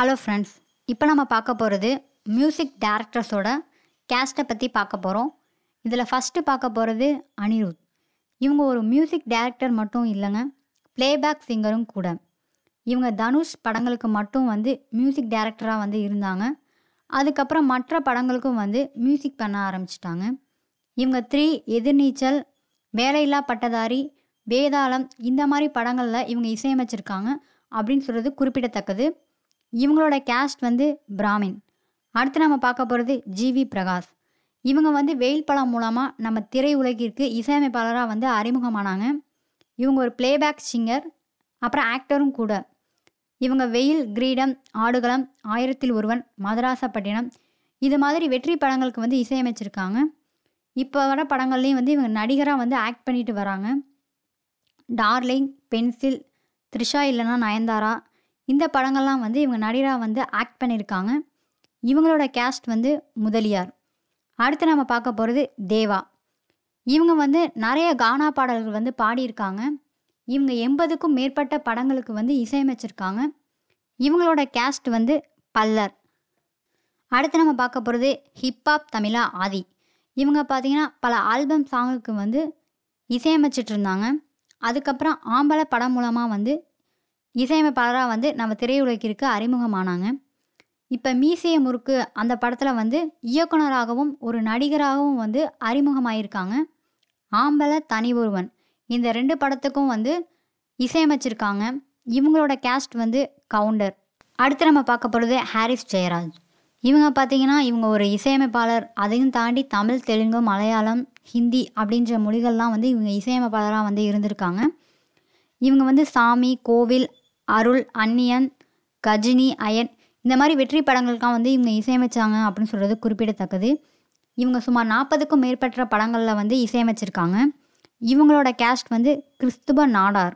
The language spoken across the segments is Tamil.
ஹலோ ஃப்ரெண்ட்ஸ் இப்போ நம்ம பார்க்க போகிறது மியூசிக் டேரக்டர்ஸோட கேஸ்ட்டை பற்றி பார்க்க போகிறோம் இதில் ஃபஸ்ட்டு பார்க்க போகிறது அனிருத் இவங்க ஒரு மியூசிக் டேரக்டர் மட்டும் இல்லைங்க பிளேபேக் சிங்கரும் கூட இவங்க தனுஷ் படங்களுக்கு மட்டும் வந்து மியூசிக் டேரக்டராக வந்து இருந்தாங்க அதுக்கப்புறம் மற்ற படங்களுக்கும் வந்து மியூசிக் பண்ண ஆரம்பிச்சிட்டாங்க இவங்க த்ரீ எதிர்நீச்சல் வேலையில்லா பட்டதாரி வேதாளம் இந்த மாதிரி படங்களில் இவங்க இசையமைச்சிருக்காங்க அப்படின்னு சொல்கிறது குறிப்பிடத்தக்கது இவங்களோட கேஸ்ட் வந்து பிராமின் அடுத்து நம்ம பார்க்க போகிறது ஜிவி பிரகாஷ் இவங்க வந்து வெயில் படம் மூலமாக நம்ம திரை உலகிற்கு இசையமைப்பாளராக வந்து அறிமுகமானாங்க இவங்க ஒரு பிளேபேக் சிங்கர் அப்புறம் ஆக்டரும் கூட இவங்க வெயில் கிரீடம் ஆடுகளம் ஆயிரத்தில் ஒருவன் மதராசப்பட்டினம் இது மாதிரி வெற்றி படங்களுக்கு வந்து இசையமைச்சிருக்காங்க இப்போ வர படங்கள்லேயும் வந்து இவங்க நடிகராக வந்து ஆக்ட் பண்ணிட்டு வராங்க டார்லிங் பென்சில் த்ரிஷா இல்லைனா நயன்தாரா இந்த படங்கள்லாம் வந்து இவங்க நடிகராக வந்து ஆக்ட் பண்ணியிருக்காங்க இவங்களோட கேஸ்ட் வந்து முதலியார் அடுத்து நம்ம பார்க்க போகிறது தேவா இவங்க வந்து நிறைய கானா பாடல்கள் வந்து பாடியிருக்காங்க இவங்க எண்பதுக்கும் மேற்பட்ட படங்களுக்கு வந்து இசையமைச்சிருக்காங்க இவங்களோட கேஸ்ட் வந்து பல்லர் அடுத்து நம்ம பார்க்க போகிறது ஹிப்ஹாப் தமிழா ஆதி இவங்க பார்த்தீங்கன்னா பல ஆல்பம் சாங்குக்கு வந்து இசையமைச்சிட்ருந்தாங்க அதுக்கப்புறம் ஆம்பளை படம் மூலமாக வந்து இசையமைப்பாளராக வந்து நம்ம திரையுலகிற்கு அறிமுகமானாங்க இப்போ மீசிய முறுக்கு அந்த படத்தில் வந்து இயக்குனராகவும் ஒரு நடிகராகவும் வந்து அறிமுகமாயிருக்காங்க ஆம்பளை தனி ஒருவன் இந்த ரெண்டு படத்துக்கும் வந்து இசையமைச்சிருக்காங்க இவங்களோட கேஸ்ட் வந்து கவுண்டர் அடுத்து நம்ம பார்க்க போகிறது ஹாரிஸ் ஜெயராஜ் இவங்க பார்த்தீங்கன்னா இவங்க ஒரு இசையமைப்பாளர் அதையும் தாண்டி தமிழ் தெலுங்கு மலையாளம் ஹிந்தி அப்படின்ற மொழிகள்லாம் வந்து இவங்க இசையமைப்பாளராக வந்து இருந்திருக்காங்க இவங்க வந்து சாமி கோவில் அருள் அன்னியன் கஜினி அயன் இந்த மாதிரி வெற்றி படங்களுக்காக வந்து இவங்க இசையமைச்சாங்க அப்படின்னு சொல்கிறது குறிப்பிடத்தக்கது இவங்க சுமார் நாற்பதுக்கும் மேற்பட்ட படங்களில் வந்து இசையமைச்சிருக்காங்க இவங்களோட கேஸ்ட் வந்து கிறிஸ்துவ நாடார்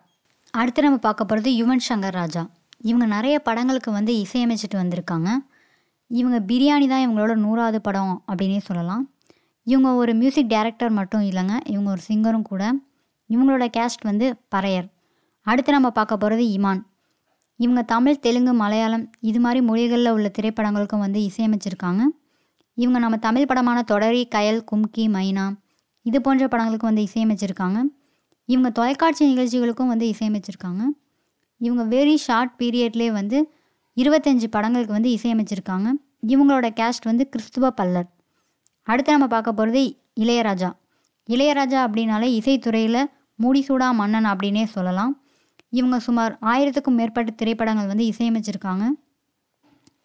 அடுத்து நம்ம பார்க்க போகிறது யுவன் சங்கர் ராஜா இவங்க நிறைய படங்களுக்கு வந்து இசையமைச்சிட்டு வந்திருக்காங்க இவங்க பிரியாணி தான் இவங்களோட நூறாவது படம் அப்படின்னே சொல்லலாம் இவங்க ஒரு மியூசிக் டைரக்டர் மட்டும் இல்லைங்க இவங்க ஒரு சிங்கரும் கூட இவங்களோட கேஸ்ட் வந்து பறையர் அடுத்து நம்ம பார்க்க போகிறது இமான் இவங்க தமிழ் தெலுங்கு மலையாளம் இது மாதிரி மொழிகளில் உள்ள திரைப்படங்களுக்கும் வந்து இசையமைச்சிருக்காங்க இவங்க நம்ம தமிழ் படமான தொடரி கயல் கும்கி மைனா இது போன்ற படங்களுக்கும் வந்து இசையமைச்சிருக்காங்க இவங்க தொலைக்காட்சி நிகழ்ச்சிகளுக்கும் வந்து இசையமைச்சிருக்காங்க இவங்க வெரி ஷார்ட் பீரியட்லேயே வந்து இருபத்தஞ்சி படங்களுக்கு வந்து இசையமைச்சிருக்காங்க இவங்களோட கேஸ்ட் வந்து கிறிஸ்துவ பல்லர் அடுத்து நம்ம பார்க்க போகிறது இளையராஜா இளையராஜா அப்படின்னாலே இசைத்துறையில் மூடிசூடா மன்னன் அப்படின்னே சொல்லலாம் இவங்க சுமார் ஆயிரத்துக்கும் மேற்பட்ட திரைப்படங்கள் வந்து இசையமைச்சிருக்காங்க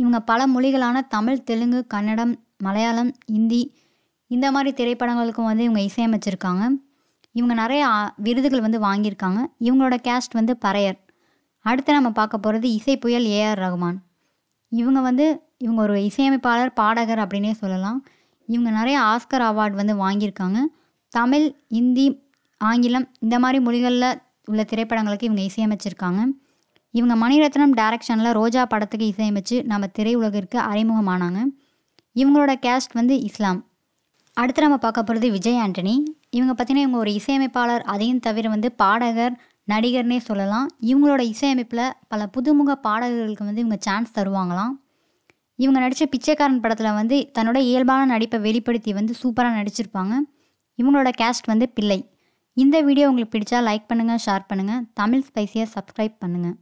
இவங்க பல மொழிகளான தமிழ் தெலுங்கு கன்னடம் மலையாளம் இந்தி இந்த மாதிரி திரைப்படங்களுக்கும் வந்து இவங்க இசையமைச்சிருக்காங்க இவங்க நிறைய விருதுகள் வந்து வாங்கியிருக்காங்க இவங்களோட கேஸ்ட் வந்து பறையர் அடுத்து நம்ம பார்க்க போகிறது இசை புயல் ஏஆர் ரகுமான் இவங்க வந்து இவங்க ஒரு இசையமைப்பாளர் பாடகர் அப்படின்னே சொல்லலாம் இவங்க நிறைய ஆஸ்கர் அவார்டு வந்து வாங்கியிருக்காங்க தமிழ் இந்தி ஆங்கிலம் இந்த மாதிரி மொழிகளில் உள்ள திரைப்படங்களுக்கு இவங்க இசையமைச்சிருக்காங்க இவங்க மணிரத்னம் டைரக்ஷனில் ரோஜா படத்துக்கு இசையமைச்சு நம்ம திரையுலகிற்கு அறிமுகமானாங்க இவங்களோட கேஸ்ட் வந்து இஸ்லாம் அடுத்து நம்ம பார்க்க போகிறது விஜய் ஆண்டனி இவங்க பார்த்தீங்கன்னா இவங்க ஒரு இசையமைப்பாளர் அதையும் தவிர வந்து பாடகர் நடிகர்னே சொல்லலாம் இவங்களோட இசையமைப்பில் பல புதுமுக பாடகர்களுக்கு வந்து இவங்க சான்ஸ் தருவாங்களாம் இவங்க நடித்த பிச்சைக்காரன் படத்தில் வந்து தன்னோட இயல்பான நடிப்பை வெளிப்படுத்தி வந்து சூப்பராக நடிச்சிருப்பாங்க இவங்களோட கேஸ்ட் வந்து பிள்ளை இந்த வீடியோ உங்களுக்கு பிடிச்சா லைக் பண்ணுங்கள் ஷேர் பண்ணுங்கள் தமிழ் ஸ்பைசியை சப்ஸ்கிரைப் பண்ணுங்கள்